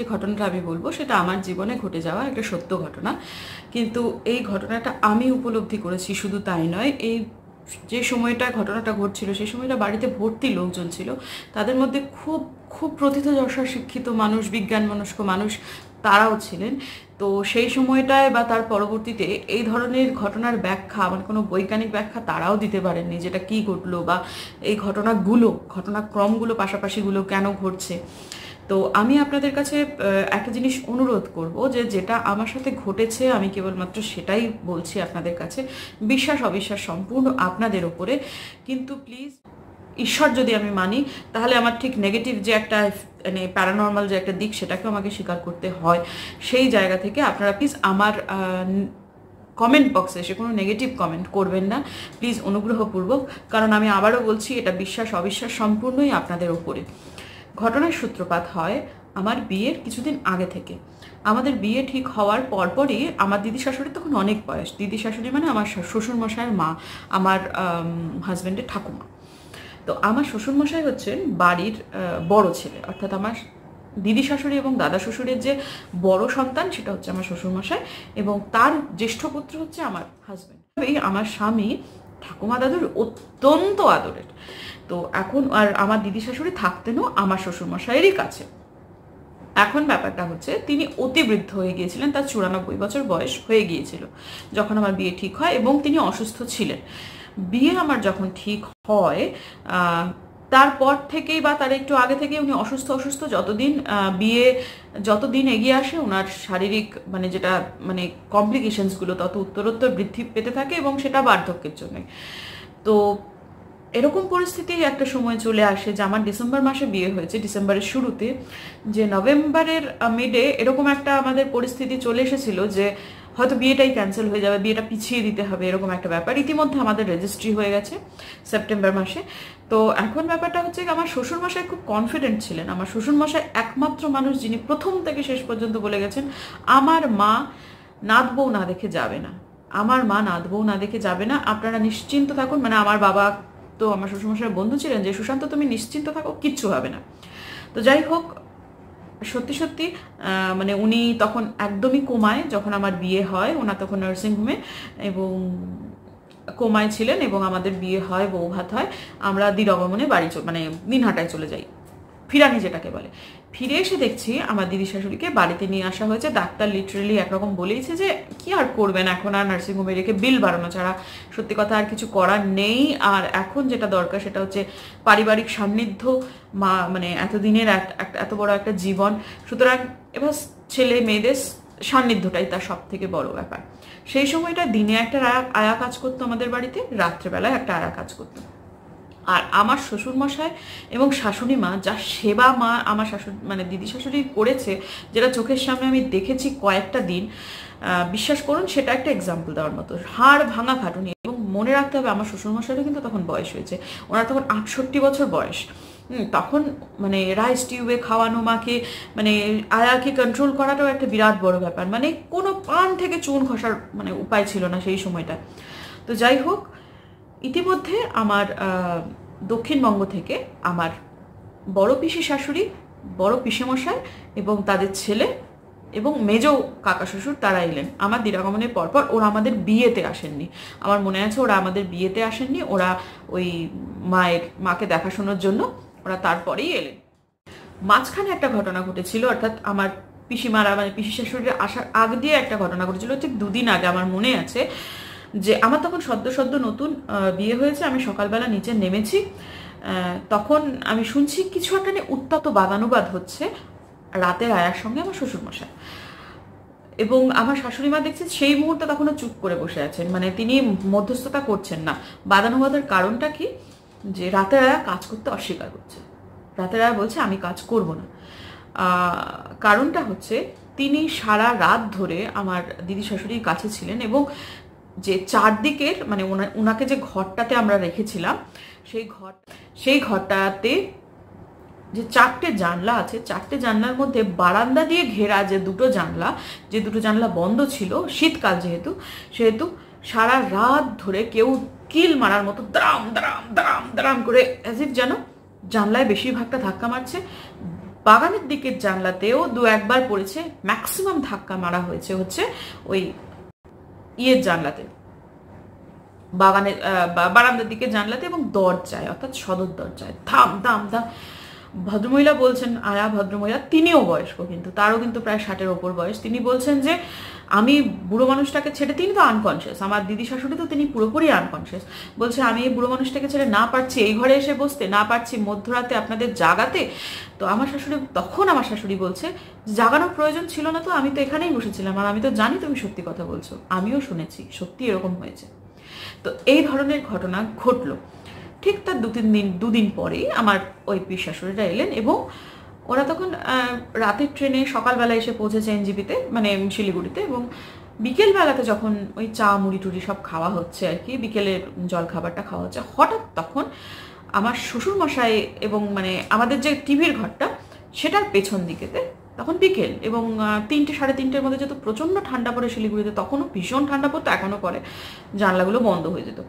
যে ঘটনাটা আমি বলবো সেটা আমার জীবনে ঘটে যাওয়া একটা সত্য ঘটনা কিন্তু এই ঘটনাটা আমি উপলব্ধি করেছি শুধু তাই নয় এই যে সময়টা ঘটনাটা ঘটছিল সেই সময়টা বাড়িতে ভর্তি লোকজন ছিল তাদের মধ্যে খুব খুব প্রথিতযশা শিক্ষিত মানুষ বিজ্ঞান মনস্ক মানুষ তারাও ছিলেন তো সেই সময়টায় বা তার পরবর্তীতে এই ধরনের ঘটনার ব্যাখ্যা মানে কোনো বৈজ্ঞানিক ব্যাখ্যা তারাও দিতে পারেননি যেটা কি ঘটলো বা এই ঘটনাগুলো ঘটনাক্রমগুলো পাশাপাশিগুলো কেন ঘটছে তো আমি আপনাদের কাছে একটা জিনিস অনুরোধ করব যে যেটা আমার সাথে ঘটেছে আমি কেবলমাত্র সেটাই বলছি আপনাদের কাছে বিশ্বাস অবিশ্বাস সম্পূর্ণ আপনাদের ওপরে কিন্তু প্লিজ ঈশ্বর যদি আমি মানি তাহলে আমার ঠিক নেগেটিভ যে একটা মানে প্যারানর্মাল যে একটা দিক সেটাকেও আমাকে স্বীকার করতে হয় সেই জায়গা থেকে আপনারা প্লিজ আমার কমেন্ট বক্সে এসে কোনো নেগেটিভ কমেন্ট করবেন না প্লিজ অনুগ্রহপূর্বক কারণ আমি আবারও বলছি এটা বিশ্বাস অবিশ্বাস সম্পূর্ণই আপনাদের ওপরে ঘটনার সূত্রপাত হয় আমার বিয়ের কিছুদিন আগে থেকে আমাদের বিয়ে ঠিক হওয়ার পরপরই আমার দিদি শাশুড়ি তখন অনেক বয়স দিদি শাশুড়ি মানে আমার শ্বশুরমশাইয়ের মা আমার হাজব্যান্ডের ঠাকুমা তো আমার শ্বশুরমশাই হচ্ছেন বাড়ির বড় ছেলে অর্থাৎ আমার দিদি শাশুড়ি এবং দাদা শ্বশুরের যে বড় সন্তান সেটা হচ্ছে আমার শ্বশুরমশাই এবং তার জ্যেষ্ঠ পুত্র হচ্ছে আমার হাজব্যান্ড আমার স্বামী ঠাকুমা দাদুর অত্যন্ত আদরের তো এখন আর আমার দিদি শাশুড়ি থাকতেনও আমার শ্বশুরমশাইয়েরই কাছে এখন ব্যাপারটা হচ্ছে তিনি অতিবৃদ্ধ হয়ে গিয়েছিলেন তার চুরানব্বই বছর বয়স হয়ে গিয়েছিল যখন আমার বিয়ে ঠিক হয় এবং তিনি অসুস্থ ছিলেন বিয়ে আমার যখন ঠিক হয় তারপর থেকেই বা তার একটু আগে থেকে উনি অসুস্থ অসুস্থ যতদিন বিয়ে যতদিন এগিয়ে আসে ওনার শারীরিক মানে যেটা মানে কমপ্লিকেশনসগুলো তত উত্তরোত্তর বৃদ্ধি পেতে থাকে এবং সেটা বার্ধক্যের জন্য তো এরকম পরিস্থিতি একটা সময় চলে আসে যে আমার ডিসেম্বর মাসে বিয়ে হয়েছে ডিসেম্বরের শুরুতে যে নভেম্বরের মিডে এরকম একটা আমাদের পরিস্থিতি চলে এসেছিল যে হয়তো বিয়েটাই ক্যান্সেল হয়ে যাবে বিয়েটা পিছিয়ে দিতে হবে এরকম একটা ব্যাপার ইতিমধ্যে আমাদের রেজিস্ট্রি হয়ে গেছে সেপ্টেম্বর মাসে তো এখন ব্যাপারটা হচ্ছে আমার শ্বশুরমশাই খুব কনফিডেন্ট ছিলেন আমার শ্বশুরমশাই একমাত্র মানুষ যিনি প্রথম থেকে শেষ পর্যন্ত বলে গেছেন আমার মা নাত বউ না দেখে যাবে না আমার মা নাত বউ না দেখে যাবে না আপনারা নিশ্চিন্ত থাকুন মানে আমার বাবা তো আমার মশাই বন্ধু ছিলেন যে সুশান্ত তুমি নিশ্চিন্ত থাকো কিচ্ছু হবে না তো যাই হোক সত্যি সত্যি মানে উনি তখন একদমই কোমায় যখন আমার বিয়ে হয় ওনা তখন নার্সিংহোমে এবং কোমায় ছিলেন এবং আমাদের বিয়ে হয় বউ হয় আমরা অবমনে বাড়ি মানে দিনহাটায় চলে যাই ফিরানি যেটাকে বলে ফিরে এসে দেখছি আমার দিদি শাশুড়িকে বাড়িতে নিয়ে আসা হয়েছে ডাক্তার লিটারেলি একরকম বলেইছে যে কি আর করবেন এখন আর নার্সিংহোমে রেখে বিল বাড়ানো ছাড়া সত্যি কথা আর কিছু করার নেই আর এখন যেটা দরকার সেটা হচ্ছে পারিবারিক সান্নিধ্য মা মানে এতদিনের এত বড় একটা জীবন সুতরাং এবার ছেলে মেয়েদের সান্নিধ্যটাই তার সব থেকে বড় ব্যাপার সেই সময়টা দিনে একটা আয়া কাজ করতো আমাদের বাড়িতে রাত্রেবেলায় একটা আয়া কাজ করতো আর আমার শ্বশুরমশাই এবং শাশুড়ি মা যা সেবা মা আমার শাশুড়ি মানে দিদি শাশুড়ি করেছে যেটা চোখের সামনে আমি দেখেছি কয়েকটা দিন বিশ্বাস করুন সেটা একটা এক্সাম্পল দেওয়ার মতো হাড় ভাঙা খাটুনি এবং মনে রাখতে হবে আমার শ্বশুরমশাইও কিন্তু তখন বয়স হয়েছে ওনার তখন আটষট্টি বছর বয়স তখন মানে রাইস টিউবে খাওয়ানো মাকে মানে আয়াকে কন্ট্রোল করাটাও একটা বিরাট বড় ব্যাপার মানে কোনো পান থেকে চুন খসার মানে উপায় ছিল না সেই সময়টা তো যাই হোক ইতিমধ্যে আমার দক্ষিণবঙ্গ থেকে আমার বড় পিসি শাশুড়ি বড় পিসেমশাই এবং তাদের ছেলে এবং মেজ কাকা শ্বশুর তারা এলেন আমার দিরাগমনের পরপর ওরা আমাদের বিয়েতে আসেননি আমার মনে আছে ওরা আমাদের বিয়েতে আসেননি ওরা ওই মায়ের মাকে দেখাশোনার জন্য ওরা তারপরেই এলেন মাঝখানে একটা ঘটনা ঘটেছিল অর্থাৎ আমার পিসিমারা মানে পিসি শাশুড়ির আসার আগ দিয়ে একটা ঘটনা ঘটেছিল ঠিক দুদিন আগে আমার মনে আছে যে আমার তখন সদ্য সদ্য নতুন বিয়ে হয়েছে আমি সকালবেলা নিচে নেমেছি তখন আমি শুনছি কিছু একটা নিয়ে উত্তাত বাদানুবাদ হচ্ছে রাতের আয়ার সঙ্গে আমার শ্বশুরমশাই এবং আমার শাশুড়ি মা দেখছি সেই মুহূর্তে তখনও চুপ করে বসে আছেন মানে তিনি মধ্যস্থতা করছেন না বাদানুবাদের কারণটা কি যে রাতের আয়া কাজ করতে অস্বীকার করছে রাতের আয়া বলছে আমি কাজ করব না কারণটা হচ্ছে তিনি সারা রাত ধরে আমার দিদি শাশুড়ির কাছে ছিলেন এবং যে চারদিকের মানে ওনাকে যে ঘরটাতে আমরা রেখেছিলাম সেই ঘর সেই ঘরটাতে যে চারটে জানলা আছে চারটে জানলার মধ্যে বারান্দা দিয়ে ঘেরা যে দুটো জানলা যে দুটো জানলা বন্ধ ছিল শীতকাল যেহেতু সেহেতু সারা রাত ধরে কেউ কিল মারার মতো দ্রাম দ্রাম দ্রাম দ্রাম করে অ্যাজ ইফ যেন জানলায় বেশিরভাগটা ধাক্কা মারছে বাগানের দিকের জানলাতেও দু একবার পড়েছে ম্যাক্সিমাম ধাক্কা মারা হয়েছে হচ্ছে ওই ইয়ের জানলাতে বাগানের বারান্দার দিকে জানলাতে এবং দরজায় অর্থাৎ সদর দরজায় ধাম ধাম ধাম ভদ্রমহিলা বলছেন আয়া ভদ্রমহিলা তিনিও বয়স্ক কিন্তু তারও কিন্তু প্রায় ষাটের ওপর বয়স তিনি বলছেন যে আমি বুড়ো মানুষটাকে ছেড়ে তিনি তো আনকনসিয়াস আমার দিদি শাশুড়ি তো তিনি পুরোপুরি আনকনসিয়াস বলছে আমি এই বুড়ো মানুষটাকে ছেড়ে না পারছি এই ঘরে এসে বসতে না পারছি মধ্যরাতে আপনাদের জাগাতে তো আমার শাশুড়ি তখন আমার শাশুড়ি বলছে জাগানোর প্রয়োজন ছিল না তো আমি তো এখানেই বসেছিলাম আর আমি তো জানি তুমি সত্যি কথা বলছো আমিও শুনেছি সত্যি এরকম হয়েছে তো এই ধরনের ঘটনা ঘটলো ঠিক তার দু তিন দিন দুদিন পরেই আমার ওই পি শাশুড়িরা এলেন এবং ওরা তখন রাতের ট্রেনে সকালবেলা এসে পৌঁছেছে এনজিপিতে মানে শিলিগুড়িতে এবং বিকেলবেলাতে যখন ওই চা মুড়ি টুড়ি সব খাওয়া হচ্ছে আর কি বিকেলের জল খাবারটা খাওয়া হচ্ছে হঠাৎ তখন আমার শ্বশুরমশাই এবং মানে আমাদের যে টিভির ঘরটা সেটার পেছন দিকেতে তখন বিকেল এবং তিনটে সাড়ে তিনটের মধ্যে যেহেতু প্রচণ্ড ঠান্ডা পড়ে শিলিগুড়িতে তখনও ভীষণ ঠান্ডা পড়তো এখনও পরে জানলাগুলো বন্ধ হয়ে যেত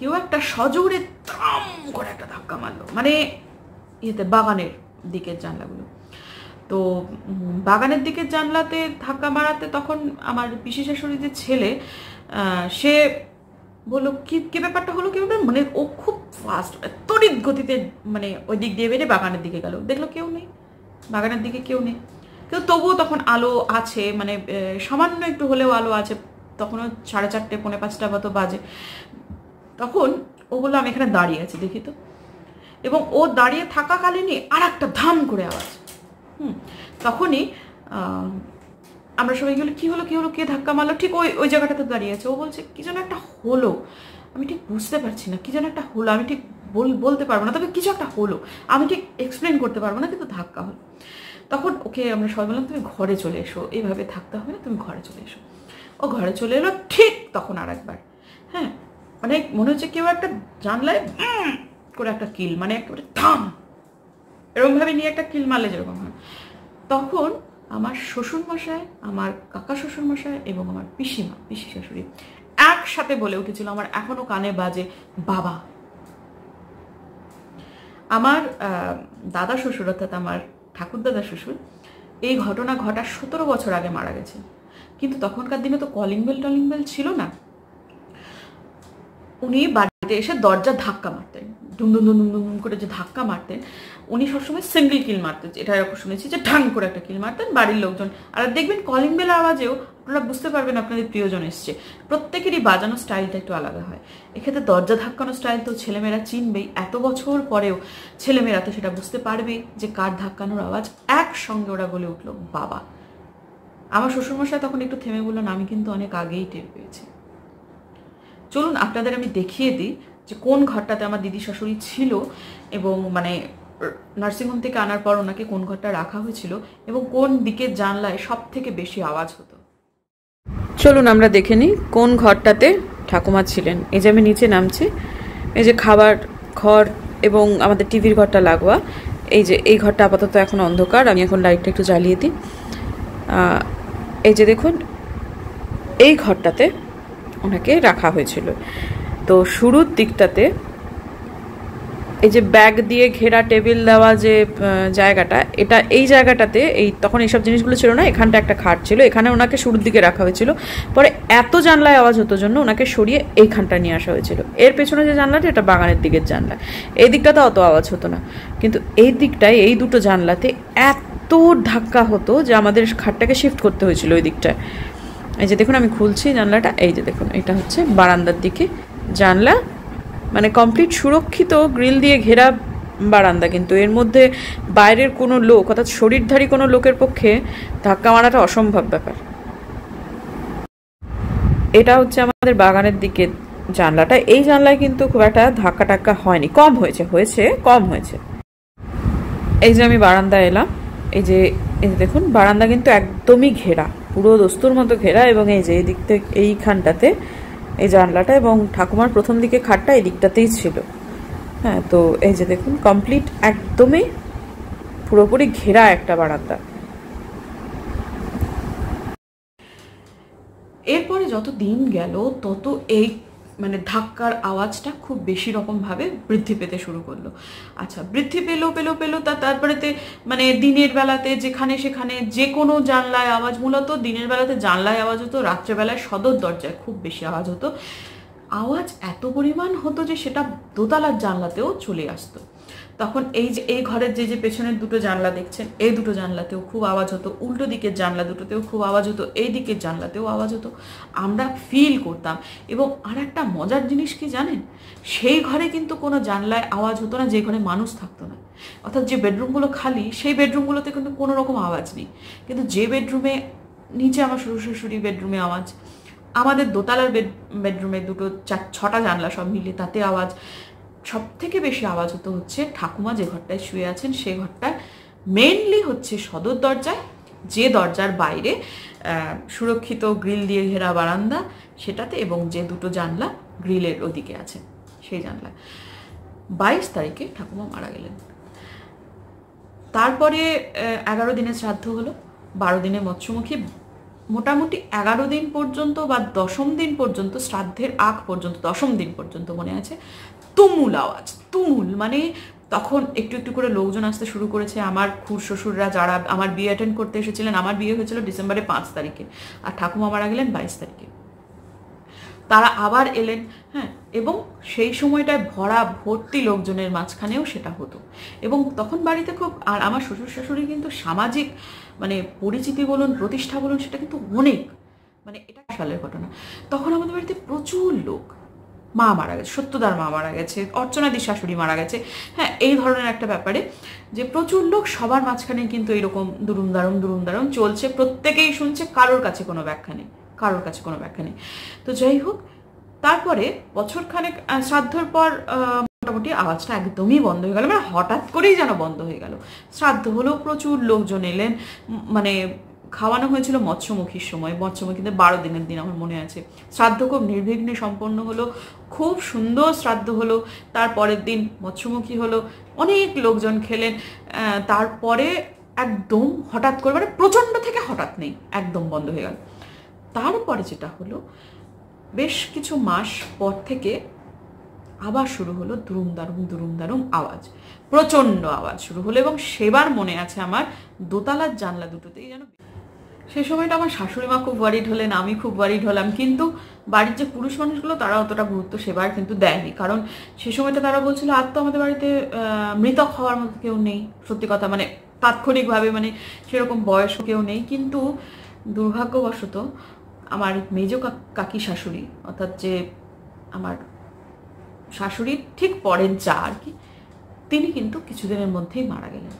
কেউ একটা সজোরে তাম করে একটা ধাক্কা মারলো মানে ইয়েতে বাগানের দিকের জানলাগুলো তো বাগানের দিকের জানলাতে ধাক্কা মারাতে তখন আমার পিসি শাশুড়ি যে ছেলে সে বললো কি কে ব্যাপারটা হলো কেউ মানে ও খুব ফাস্ট তড়িৎ গতিতে মানে ওই দিক দিয়ে বেড়ে বাগানের দিকে গেল দেখলো কেউ নেই বাগানের দিকে কেউ নেই কেউ তবুও তখন আলো আছে মানে সামান্য একটু হলেও আলো আছে তখনও সাড়ে চারটে পৌনে পাঁচটা মতো বাজে তখন ও বললো আমি এখানে দাঁড়িয়ে আছি দেখি তো এবং ও দাঁড়িয়ে থাকাকালীনই আর একটা ধাম করে আওয়াজ হুম তখনই আমরা সবাই গেলো কী হলো কী হলো কে ধাক্কা মারলো ঠিক ওই ওই জায়গাটাতে দাঁড়িয়ে আছে ও বলছে কী যেন একটা হলো আমি ঠিক বুঝতে পারছি না কী যেন একটা হলো আমি ঠিক বলতে পারবো না তবে কিছু একটা হলো আমি ঠিক এক্সপ্লেন করতে পারবো না কিন্তু ধাক্কা হলো তখন ওকে আমরা সবাই বললাম তুমি ঘরে চলে এসো এইভাবে থাকতে হবে না তুমি ঘরে চলে এসো ও ঘরে চলে এলো ঠিক তখন আর একবার হ্যাঁ মানে মনে হচ্ছে কেউ একটা জানলায় করে একটা কিল মানে একেবারে থাম ভাবে নিয়ে একটা কিল মারলে যেরকম হয় তখন আমার শ্বশুরমশাই আমার কাকা শ্বশুরমশাই এবং আমার পিসিমা পিসি শাশুড়ি একসাথে বলে উঠেছিল আমার এখনো কানে বাজে বাবা আমার দাদা শ্বশুর অর্থাৎ আমার ঠাকুর দাদা শ্বশুর এই ঘটনা ঘটার সতেরো বছর আগে মারা গেছে কিন্তু তখনকার দিনে তো কলিং বেল টলিং বেল ছিল না উনি বাড়িতে এসে দরজা ধাক্কা মারতেন ধুম ধুম ধুম ধুম করে যে ধাক্কা মারতেন উনি সবসময় সিঙ্গেল কিল মারতেন এটা এরকম শুনেছি যে ঢাং করে একটা কিল মারতেন বাড়ির লোকজন আর দেখবেন কলিং বেল আওয়াজেও আপনারা বুঝতে পারবেন আপনাদের প্রিয়জন এসছে প্রত্যেকেরই বাজানো স্টাইলটা একটু আলাদা হয় এক্ষেত্রে দরজা ধাক্কানো স্টাইল তো ছেলেমেয়েরা চিনবেই এত বছর পরেও ছেলেমেয়েরা তো সেটা বুঝতে পারবে যে কার ধাক্কানোর আওয়াজ একসঙ্গে ওরা বলে উঠলো বাবা আমার শ্বশুরমশাই তখন একটু থেমে বললো আমি কিন্তু অনেক আগেই টের পেয়েছি চলুন আপনাদের আমি দেখিয়ে দিই যে কোন ঘরটাতে আমার দিদি শাশুড়ি ছিল এবং মানে নার্সিংহোম থেকে আনার পর ওনাকে কোন ঘরটা রাখা হয়েছিল এবং কোন দিকে জানলায় সব থেকে বেশি আওয়াজ হতো চলুন আমরা দেখে নিই কোন ঘরটাতে ঠাকুমা ছিলেন এই যে আমি নিচে নামছি এই যে খাবার ঘর এবং আমাদের টিভির ঘরটা লাগোয়া এই যে এই ঘরটা আপাতত এখন অন্ধকার আমি এখন লাইটটা একটু জ্বালিয়ে দিই এই যে দেখুন এই ঘরটাতে ওনাকে রাখা হয়েছিল তো শুরুর দিকটাতে এই যে ব্যাগ দিয়ে ঘেরা টেবিল দেওয়া যে জায়গাটা এটা এই জায়গাটাতে এই তখন এইসব জিনিসগুলো ছিল না এখানটা একটা খাট ছিল এখানে ওনাকে শুরুর দিকে রাখা হয়েছিল পরে এত জানলায় আওয়াজ হতো জন্য ওনাকে সরিয়ে এইখানটা নিয়ে আসা হয়েছিল এর পেছনে যে জানলাটা এটা বাগানের দিকের জানলা এই দিকটাতে অত আওয়াজ হতো না কিন্তু এই দিকটায় এই দুটো জানলাতে এত ধাক্কা হতো যে আমাদের খাটটাকে শিফট করতে হয়েছিল ওই দিকটায় এই যে দেখুন আমি খুলছি জানলাটা এই যে দেখুন এটা হচ্ছে বারান্দার দিকে জানলা মানে কমপ্লিট সুরক্ষিত গ্রিল দিয়ে ঘেরা বারান্দা কিন্তু এর মধ্যে বাইরের কোনো লোক অর্থাৎ শরীরধারী কোনো লোকের পক্ষে ধাক্কা মারাটা অসম্ভব ব্যাপার এটা হচ্ছে আমাদের বাগানের দিকে জানলাটা এই জানলায় কিন্তু খুব একটা ধাক্কা টাক্কা হয়নি কম হয়েছে হয়েছে কম হয়েছে এই যে আমি বারান্দা এলাম এই যে দেখুন বারান্দা কিন্তু একদমই ঘেরা পুরো দস্তুর মতো ঘেরা এবং এই যে এই দিক থেকে এইখানটাতে এই জানলাটা এবং ঠাকুমার প্রথম দিকে খাটটা এই দিকটাতেই ছিল হ্যাঁ তো এই যে দেখুন কমপ্লিট একদমই পুরোপুরি ঘেরা একটা বারান্দা এরপরে যত দিন গেল তত এই মানে ধাক্কার আওয়াজটা খুব বেশি রকমভাবে বৃদ্ধি পেতে শুরু করলো আচ্ছা বৃদ্ধি পেলো পেলো পেলো তা তারপরেতে মানে দিনের বেলাতে যেখানে সেখানে যে কোনো জানলায় আওয়াজ মূলত দিনের বেলাতে জানলায় আওয়াজ হতো রাত্রেবেলায় সদর দরজায় খুব বেশি আওয়াজ হতো আওয়াজ এত পরিমাণ হতো যে সেটা দোতলার জানলাতেও চলে আসতো তখন এই যে এই ঘরের যে যে পেছনের দুটো জানলা দেখছেন এই দুটো জানলাতেও খুব আওয়াজ হতো উল্টো দিকের জানলা দুটোতেও খুব আওয়াজ হতো এই দিকের জানলাতেও আওয়াজ হতো আমরা ফিল করতাম এবং আর একটা মজার জিনিস কি জানেন সেই ঘরে কিন্তু কোনো জানলায় আওয়াজ হতো না যে ঘরে মানুষ থাকতো না অর্থাৎ যে বেডরুমগুলো খালি সেই বেডরুমগুলোতে কিন্তু কোনো রকম আওয়াজ নেই কিন্তু যে বেডরুমে নিচে আমার শ্বশুর শ্বশুরির বেডরুমে আওয়াজ আমাদের দোতলার বেড বেডরুমে দুটো চার ছটা জানলা সব মিলিয়ে তাতে আওয়াজ সব থেকে বেশি আওয়াজ হতো হচ্ছে ঠাকুমা যে ঘরটায় শুয়ে আছেন সে ঘরটায় মেনলি হচ্ছে সদর দরজায় যে দরজার বাইরে সুরক্ষিত গ্রিল দিয়ে ঘেরা বারান্দা সেটাতে এবং যে দুটো জানলা গ্রিলের ওদিকে আছে সেই জানলা বাইশ তারিখে ঠাকুমা মারা গেলেন তারপরে এগারো দিনের শ্রাদ্ধ হলো বারো দিনে মৎস্যমুখী মোটামুটি এগারো দিন পর্যন্ত বা দশম দিন পর্যন্ত শ্রাদ্ধের আগ পর্যন্ত দশম দিন পর্যন্ত মনে আছে তুমুল আওয়াজ তুমুল মানে তখন একটু একটু করে লোকজন আসতে শুরু করেছে আমার খুর শ্বশুররা যারা আমার বিয়ে অ্যাটেন্ড করতে এসেছিলেন আমার বিয়ে হয়েছিল ডিসেম্বরের পাঁচ তারিখে আর ঠাকুমা মারা গেলেন বাইশ তারিখে তারা আবার এলেন হ্যাঁ এবং সেই সময়টায় ভরা ভর্তি লোকজনের মাঝখানেও সেটা হতো এবং তখন বাড়িতে খুব আর আমার শ্বশুর শাশুড়ি কিন্তু সামাজিক মানে পরিচিতি বলুন প্রতিষ্ঠা বলুন সেটা কিন্তু অনেক মানে এটা সালের ঘটনা তখন আমাদের বাড়িতে প্রচুর লোক মা মারা গেছে সত্যদার মা মারা গেছে অর্চনাদির শাশুড়ি মারা গেছে হ্যাঁ এই ধরনের একটা ব্যাপারে যে প্রচুর লোক সবার মাঝখানে কিন্তু এরকম দুরুম দারুম দুরুম দারুম চলছে প্রত্যেকেই শুনছে কারোর কাছে কোনো ব্যাখ্যা নেই কারোর কাছে কোনো ব্যাখ্যা নেই তো যাই হোক তারপরে বছরখানেক শ্রাদ্ধর পর মোটামুটি আওয়াজটা একদমই বন্ধ হয়ে গেল মানে হঠাৎ করেই যেন বন্ধ হয়ে গেল শ্রাদ্ধ হলেও প্রচুর লোকজন এলেন মানে খাওয়ানো হয়েছিল মৎস্যমুখীর সময় মৎস্যমুখীদের বারো দিনের দিন আমার মনে আছে শ্রাদ্ধ খুব নির্বিঘ্নে সম্পন্ন হলো খুব সুন্দর শ্রাদ্ধ হলো তারপরের দিন মৎস্যমুখী হলো অনেক লোকজন খেলেন তারপরে একদম হঠাৎ করে মানে প্রচণ্ড থেকে হঠাৎ নেই একদম বন্ধ হয়ে গেল তারপরে যেটা হলো বেশ কিছু মাস পর থেকে আবার শুরু হলো দুরুম দারুম দুরুম দারুম আওয়াজ প্রচণ্ড আওয়াজ শুরু হলো এবং সেবার মনে আছে আমার দোতলার জানলা দুটোতেই যেন সেই সময়টা আমার শাশুড়ি মা খুব ওয়ারিড হলেন আমি খুব ওয়ারিড হলাম কিন্তু বাড়ির যে পুরুষ মানুষগুলো তারা অতটা গুরুত্ব সেবার কিন্তু দেয়নি কারণ সে সময়টা তারা বলছিল আর তো আমাদের বাড়িতে মৃতক হওয়ার মতো কেউ নেই সত্যি কথা মানে তাৎক্ষণিকভাবে মানে সেরকম বয়স কেউ নেই কিন্তু দুর্ভাগ্যবশত আমার মেজ কাকি শাশুড়ি অর্থাৎ যে আমার শাশুড়ি ঠিক পরের যা আর কি তিনি কিন্তু কিছুদিনের মধ্যেই মারা গেলেন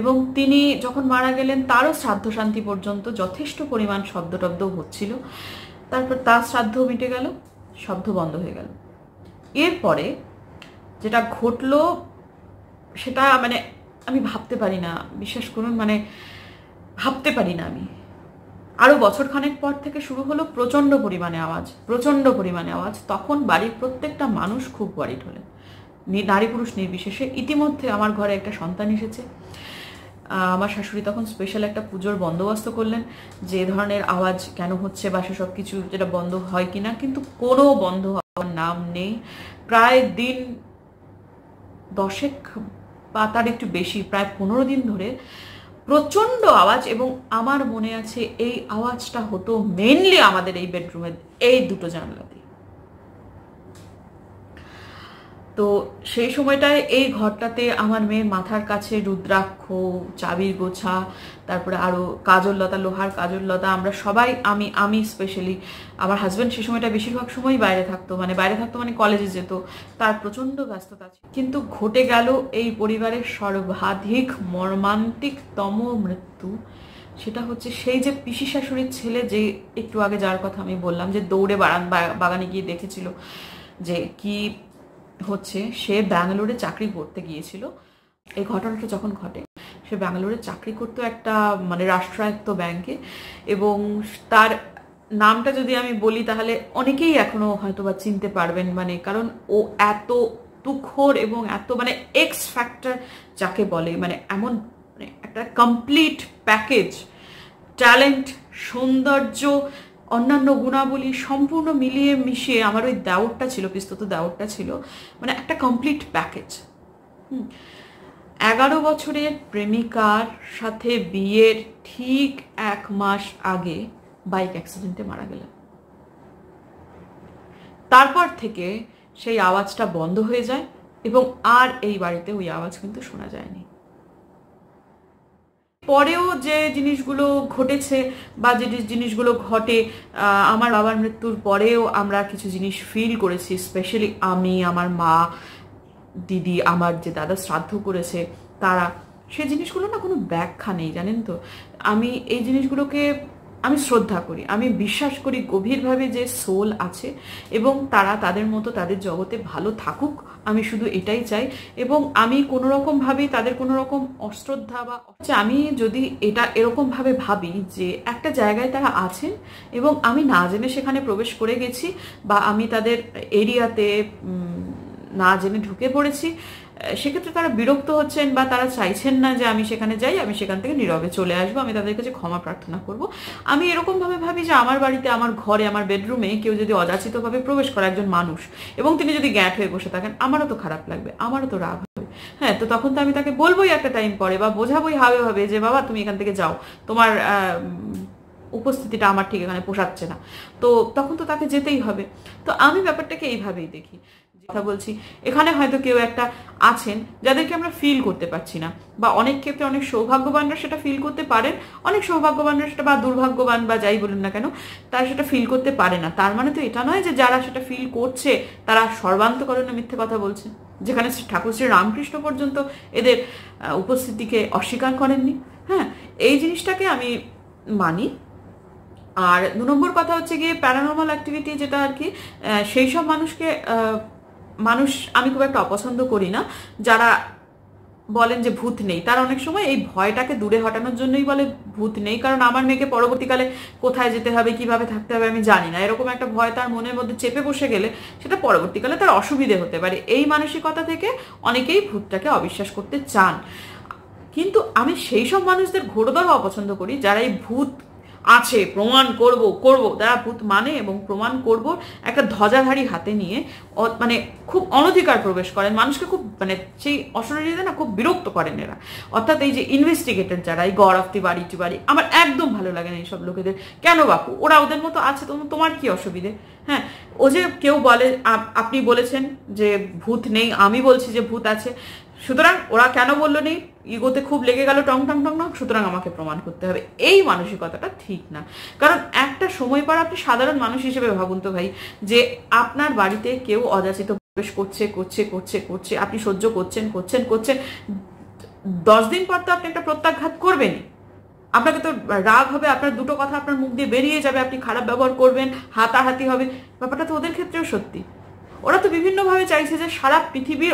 এবং তিনি যখন মারা গেলেন তারও শ্রাদ্ধ শান্তি পর্যন্ত যথেষ্ট পরিমাণ শব্দ টব্দ হচ্ছিল তারপর তার শ্রাদ্ধ মিটে গেল শব্দ বন্ধ হয়ে গেল এরপরে যেটা ঘটল সেটা মানে আমি ভাবতে পারি না বিশ্বাস করুন মানে ভাবতে পারি না আমি আরও বছরখানেক পর থেকে শুরু হলো প্রচণ্ড পরিমাণে আওয়াজ প্রচণ্ড পরিমাণে আওয়াজ তখন বাড়ির প্রত্যেকটা মানুষ খুব বাড়ি হলেন নারী পুরুষ নির্বিশেষে ইতিমধ্যে আমার ঘরে একটা সন্তান এসেছে আমার শাশুড়ি তখন স্পেশাল একটা পুজোর বন্দোবস্ত করলেন যে ধরনের আওয়াজ কেন হচ্ছে বা সব কিছু যেটা বন্ধ হয় কি না কিন্তু কোনো বন্ধ হওয়ার নাম নেই প্রায় দিন দশেক বা তার একটু বেশি প্রায় পনেরো দিন ধরে প্রচণ্ড আওয়াজ এবং আমার মনে আছে এই আওয়াজটা হতো মেনলি আমাদের এই বেডরুমের এই দুটো জানলা দিয়ে তো সেই সময়টায় এই ঘরটাতে আমার মেয়ের মাথার কাছে রুদ্রাক্ষ চাবির গোছা তারপরে আরও কাজললতা লোহার কাজললতা আমরা সবাই আমি আমি স্পেশালি আমার হাজব্যান্ড সেই সময়টা বেশিরভাগ সময়ই বাইরে থাকতো মানে বাইরে থাকতো মানে কলেজে যেত তার প্রচণ্ড ব্যস্ততা কিন্তু ঘটে গেল এই পরিবারের সর্বাধিক মর্মান্তিকতম মৃত্যু সেটা হচ্ছে সেই যে পিসি শাশুড়ির ছেলে যে একটু আগে যাওয়ার কথা আমি বললাম যে দৌড়ে বাগানে গিয়ে দেখেছিল যে কি হচ্ছে সে ব্যাঙ্গালোরে চাকরি করতে গিয়েছিল এই ঘটনাটা যখন ঘটে সে ব্যাঙ্গালোরে চাকরি করতো একটা মানে রাষ্ট্রায়ত্ত ব্যাংকে এবং তার নামটা যদি আমি বলি তাহলে অনেকেই এখনো হয়তো বা চিনতে পারবেন মানে কারণ ও এত তুখোর এবং এত মানে এক্স ফ্যাক্টর যাকে বলে মানে এমন মানে একটা কমপ্লিট প্যাকেজ ট্যালেন্ট সৌন্দর্য অন্যান্য গুণাবলী সম্পূর্ণ মিলিয়ে মিশিয়ে আমার ওই দাউটটা ছিল পিস্তত দাউটটা ছিল মানে একটা কমপ্লিট প্যাকেজ হুম এগারো বছরের প্রেমিকার সাথে বিয়ের ঠিক এক মাস আগে বাইক অ্যাক্সিডেন্টে মারা গেলাম তারপর থেকে সেই আওয়াজটা বন্ধ হয়ে যায় এবং আর এই বাড়িতে ওই আওয়াজ কিন্তু শোনা যায়নি পরেও যে জিনিসগুলো ঘটেছে বা যে জিনিসগুলো ঘটে আমার বাবার মৃত্যুর পরেও আমরা কিছু জিনিস ফিল করেছি স্পেশালি আমি আমার মা দিদি আমার যে দাদা শ্রাদ্ধ করেছে তারা সে জিনিসগুলো না কোনো ব্যাখ্যা নেই জানেন তো আমি এই জিনিসগুলোকে আমি শ্রদ্ধা করি আমি বিশ্বাস করি গভীরভাবে যে সোল আছে এবং তারা তাদের মতো তাদের জগতে ভালো থাকুক আমি শুধু এটাই চাই এবং আমি কোনো রকমভাবেই তাদের কোনো রকম অশ্রদ্ধা বা আমি যদি এটা এরকমভাবে ভাবি যে একটা জায়গায় তারা আছেন এবং আমি না জেনে সেখানে প্রবেশ করে গেছি বা আমি তাদের এরিয়াতে না জেনে ঢুকে পড়েছি সেক্ষেত্রে তারা বিরক্ত হচ্ছেন বা তারা চাইছেন না যে আমি সেখানে যাই আমি সেখান থেকে নীরবে চলে আসবো আমি তাদের কাছে ক্ষমা প্রার্থনা করব আমি এরকমভাবে ভাবি যে আমার বাড়িতে আমার ঘরে আমার বেডরুমে কেউ যদি অযাচিতভাবে প্রবেশ করে একজন মানুষ এবং তিনি যদি গ্যাট হয়ে বসে থাকেন আমারও তো খারাপ লাগবে আমারও তো রাগ হবে হ্যাঁ তো তখন তো আমি তাকে বলবোই একটা টাইম পরে বা বোঝাবোই হবে ভাবে যে বাবা তুমি এখান থেকে যাও তোমার উপস্থিতিটা আমার ঠিক এখানে পোষাচ্ছে না তো তখন তো তাকে যেতেই হবে তো আমি ব্যাপারটাকে এইভাবেই দেখি কথা বলছি এখানে হয়তো কেউ একটা আছেন যাদেরকে আমরা ফিল করতে পারছি না বা অনেক ক্ষেত্রে অনেক সৌভাগ্যবানরা সেটা ফিল করতে পারেন অনেক সৌভাগ্যবানরা সেটা বা দুর্ভাগ্যবান বা যাই বলুন না কেন তারা সেটা ফিল করতে পারে না তার মানে তো এটা নয় যে যারা সেটা ফিল করছে তারা সর্বান্তকরণে মিথ্যে কথা বলছে যেখানে ঠাকুর শ্রী রামকৃষ্ণ পর্যন্ত এদের উপস্থিতিকে অস্বীকার করেননি হ্যাঁ এই জিনিসটাকে আমি মানি আর দু নম্বর কথা হচ্ছে গিয়ে প্যারানর্মাল অ্যাক্টিভিটি যেটা আর কি সেই সব মানুষকে মানুষ আমি খুব একটা অপছন্দ করি না যারা বলেন যে ভূত নেই তার অনেক সময় এই ভয়টাকে দূরে হটানোর জন্যই বলে ভূত নেই কারণ আমার মেয়েকে পরবর্তীকালে কোথায় যেতে হবে কিভাবে থাকতে হবে আমি জানি না এরকম একটা ভয় তার মনের মধ্যে চেপে বসে গেলে সেটা পরবর্তীকালে তার অসুবিধে হতে পারে এই মানসিকতা থেকে অনেকেই ভূতটাকে অবিশ্বাস করতে চান কিন্তু আমি সেই সব মানুষদের ঘোরদর অপছন্দ করি যারা এই ভূত আছে প্রমাণ করব করব তারা ভূত মানে এবং প্রমাণ করব একটা ধ্বজাধারী হাতে নিয়ে মানে খুব অনধিকার প্রবেশ করেন মানুষকে খুব মানে সেই অশরীরে না খুব বিরক্ত করেন এরা অর্থাৎ এই যে ইনভেস্টিগেটর যারা এই গড় অফ বাড়ি টু বাড়ি আমার একদম ভালো লাগে না এইসব লোকেদের কেন বাপু ওরা ওদের মতো আছে তোমার কি অসুবিধে হ্যাঁ ও যে কেউ বলে আপনি বলেছেন যে ভূত নেই আমি বলছি যে ভূত আছে সুতরাং ওরা কেন বললো নেই ইগোতে খুব লেগে গেল টং টং টং টং সুতরাং আমাকে প্রমাণ করতে হবে এই মানসিকতাটা ঠিক না কারণ একটা সময় পর আপনি সাধারণ মানুষ হিসেবে ভাবুন তো ভাই যে আপনার বাড়িতে কেউ অযাচিত প্রবেশ করছে করছে করছে করছে আপনি সহ্য করছেন করছেন করছেন দশ দিন পর তো আপনি একটা প্রত্যাঘাত করবেনই আপনাকে তো রাগ হবে আপনার দুটো কথা আপনার মুখ দিয়ে বেরিয়ে যাবে আপনি খারাপ ব্যবহার করবেন হাতাহাতি হবে ব্যাপারটা তো ওদের ক্ষেত্রেও সত্যি ওরা তো বিভিন্নভাবে চাইছে যে সারা পৃথিবীর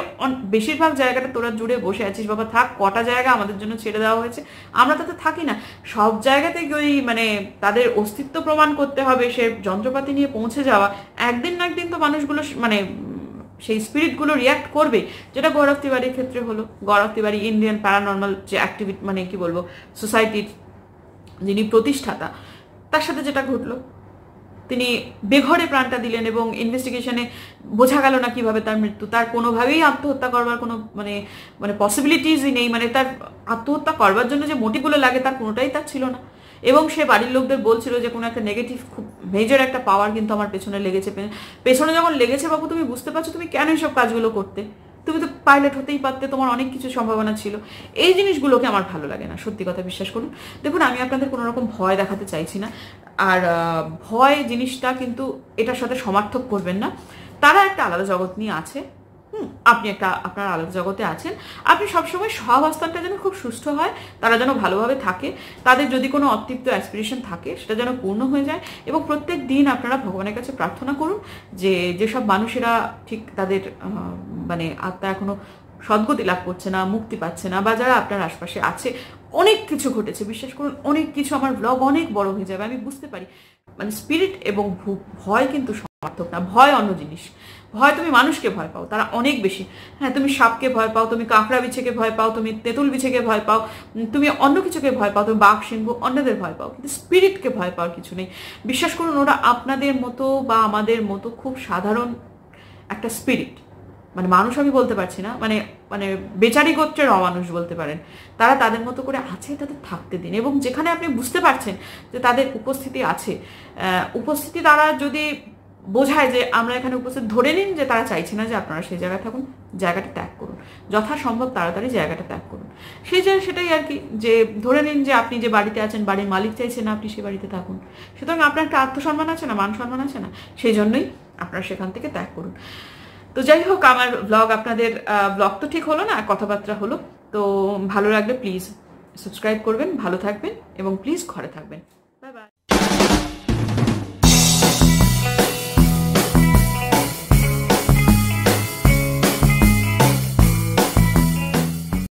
বেশিরভাগ জায়গাটা তোরা জুড়ে বসে আছিস বাবা থাক কটা জায়গা আমাদের জন্য ছেড়ে দেওয়া হয়েছে আমরা তাতে থাকি না সব জায়গাতে ওই মানে তাদের অস্তিত্ব প্রমাণ করতে হবে সে যন্ত্রপাতি নিয়ে পৌঁছে যাওয়া একদিন না একদিন তো মানুষগুলো মানে সেই স্পিরিটগুলো রিয়াক্ট করবে যেটা গৌরব তিওয়ারির ক্ষেত্রে হলো গৌরব তিওয়ারি ইন্ডিয়ান প্যারানর্মাল যে অ্যাক্টিভিটি মানে কি বলবো সোসাইটির যিনি প্রতিষ্ঠাতা তার সাথে যেটা ঘটলো তিনি বেঘরে প্রাণটা দিলেন এবং ইনভেস্টিগেশনে বোঝা গেল না কিভাবে তার মৃত্যু তার কোনোভাবেই আত্মহত্যা করবার কোনো মানে মানে পসিবিলিটিসই নেই মানে তার আত্মহত্যা করবার জন্য যে মোটিগুলো লাগে তার কোনোটাই তার ছিল না এবং সে বাড়ির লোকদের বলছিল যে কোনো একটা নেগেটিভ খুব মেজর একটা পাওয়ার কিন্তু আমার পেছনে লেগেছে পেছনে যখন লেগেছে বাবু তুমি বুঝতে পারছো তুমি কেন এইসব কাজগুলো করতে তুমি তো পাইলট হতেই পারতে তোমার অনেক কিছু সম্ভাবনা ছিল এই জিনিসগুলোকে আমার ভালো লাগে না সত্যি কথা বিশ্বাস করুন দেখুন আমি আপনাদের কোনো রকম ভয় দেখাতে চাইছি না আর ভয় জিনিসটা কিন্তু এটার সাথে সমার্থক করবেন না তারা একটা আলাদা জগৎ নিয়ে আছে আপনি একটা আপনার আলোক জগতে আছেন আপনি সবসময় সহাবস্থানটা যেন খুব সুস্থ হয় তারা যেন ভালোভাবে থাকে তাদের যদি কোনো অতৃপ্ত অ্যাসপিরেশন থাকে সেটা যেন পূর্ণ হয়ে যায় এবং প্রত্যেক দিন আপনারা ভগবানের কাছে প্রার্থনা করুন যে যেসব মানুষেরা ঠিক তাদের মানে আত্মা এখনো সদ্গতি লাভ করছে না মুক্তি পাচ্ছে না বা যারা আপনার আশপাশে আছে অনেক কিছু ঘটেছে বিশ্বাস করুন অনেক কিছু আমার ব্লগ অনেক বড় হয়ে যাবে আমি বুঝতে পারি মানে স্পিরিট এবং ভয় কিন্তু পার্থক না ভয় অন্য জিনিস ভয় তুমি মানুষকে ভয় পাও তারা অনেক বেশি হ্যাঁ তুমি সাপকে ভয় পাও তুমি কাঁকড়া বিছেকে ভয় পাও তুমি তেঁতুল বিছেকে ভয় পাও তুমি অন্য কিছুকে ভয় পাও তুমি বাঘ সিংহ অন্যদের ভয় পাও কিন্তু স্পিরিটকে ভয় পাওয়ার কিছু নেই বিশ্বাস করুন ওরা আপনাদের মতো বা আমাদের মতো খুব সাধারণ একটা স্পিরিট মানে মানুষ আমি বলতে পারছি না মানে মানে বেচারি গোত্রের অমানুষ বলতে পারেন তারা তাদের মতো করে আছে তাদের থাকতে দিন এবং যেখানে আপনি বুঝতে পারছেন যে তাদের উপস্থিতি আছে উপস্থিতি তারা যদি বোঝায় যে আমরা এখানে উপস্থিত ধরে নিন যে তারা চাইছে না যে আপনারা সেই জায়গায় থাকুন জায়গাটা ত্যাগ করুন যথাসম্ভব তাড়াতাড়ি জায়গাটা ত্যাগ করুন সেই যে সেটাই আর কি যে ধরে নিন যে আপনি যে বাড়িতে আছেন বাড়ির মালিক চাইছে না আপনি সেই বাড়িতে থাকুন সুতরাং আপনার একটা আত্মসম্মান আছে না মান সম্মান আছে না সেই জন্যই আপনারা সেখান থেকে ত্যাগ করুন তো যাই হোক আমার ব্লগ আপনাদের ব্লগ তো ঠিক হলো না কথাবার্তা হলো তো ভালো লাগলে প্লিজ সাবস্ক্রাইব করবেন ভালো থাকবেন এবং প্লিজ ঘরে থাকবেন